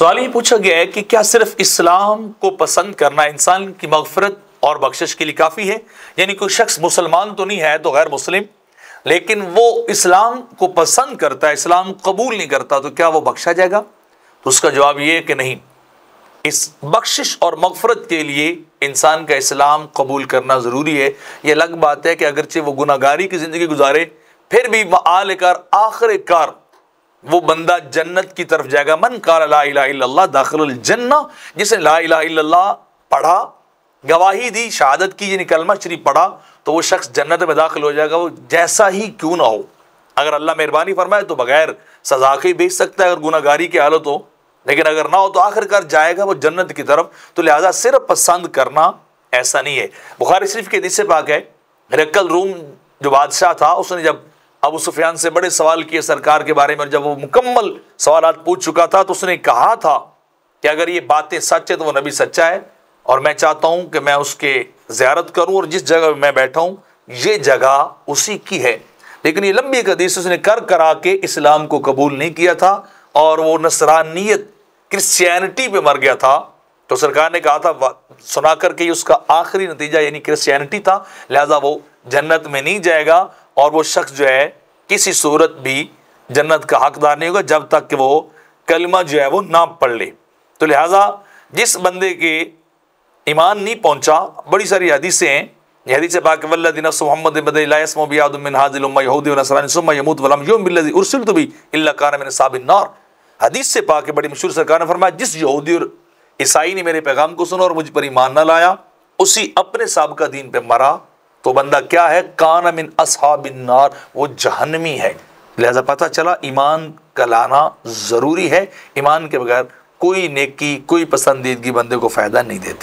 सवाल ये पूछा गया है कि क्या सिर्फ इस्लाम को पसंद करना इंसान की मगफरत और बख्शिश के लिए काफ़ी है यानी कोई शख्स मुसलमान तो नहीं है तो गैर मुस्लिम लेकिन वो इस्लाम को पसंद करता है इस्लाम कबूल नहीं करता तो क्या वो बख्शा जाएगा तो उसका जवाब ये है कि नहीं इस बख्शिश और मगफरत के लिए इंसान का इस्लाम कबूल करना ज़रूरी है यह अलग बात है कि अगरचे वो गुनागारी की ज़िंदगी गुजारे फिर भी आलकर आखिरकार वो बंदा जन्नत की तरफ जाएगा मन कार ला दाखिल जन्ना जिसने ला पढ़ा गवाही दी शहादत की यानी कलमा श्री पढ़ा तो वो शख्स जन्नत में दाखिल हो जाएगा वो जैसा ही क्यों ना हो अगर अल्लाह मेहरबानी फरमाए तो बगैर सजा के भेज सकता है अगर गुनागारी की हालत हो लेकिन अगर ना हो तो आखिरकार जाएगा वो जन्नत की तरफ तो लिहाजा सिर्फ पसंद करना ऐसा नहीं है बुखारी शरीफ के निस्से पाक है रक्कल रूम जो बादशाह था उसने जब अबू सुफियान से बड़े सवाल किए सरकार के बारे में जब वो मुकम्मल सवाल पूछ चुका था तो उसने कहा था कि अगर ये बातें सच है तो वह नबी सच्चा है और मैं चाहता हूँ कि मैं उसके ज्यारत करूँ और जिस जगह मैं बैठा हूँ ये जगह उसी की है लेकिन ये लंबी कदीस उसने कर करा के इस्लाम को कबूल नहीं किया था और वो नसरानियत क्रिश्चियनिटी पे मर गया था तो सरकार ने कहा था सुना करके उसका आखिरी नतीजा यानी क्रिश्चियनिटी था लिहाजा वो जन्नत में नहीं जाएगा और वो शख्स जो है किसी सूरत भी जन्नत का हकदार नहीं होगा जब तक कि वो कलमा जो है वो ना पढ़ ले तो लिहाजा जिस बंदे के ईमान नहीं पहुंचा बड़ी सारी हदीसें हैं हदीस पाक वल्लदिनस मोहम्मद बदिलमबियादमिन हाजिल यमूत वलम तो भी अल्लाह साबिन नार हदीस से पाक बड़ी मशहूर सरकार ने फरमाया जिस यहूदी और ईसाई ने मेरे पैगाम को सुना और मुझ पर ईमान न लाया उसी अपने साहब दीन पर मरा तो बंदा क्या है कान मिन असहाबिनार वो जहनमी है लिहाजा पता चला ईमान का लाना ज़रूरी है ईमान के बगैर कोई नेकी कोई पसंदीदगी बंदे को फ़ायदा नहीं देती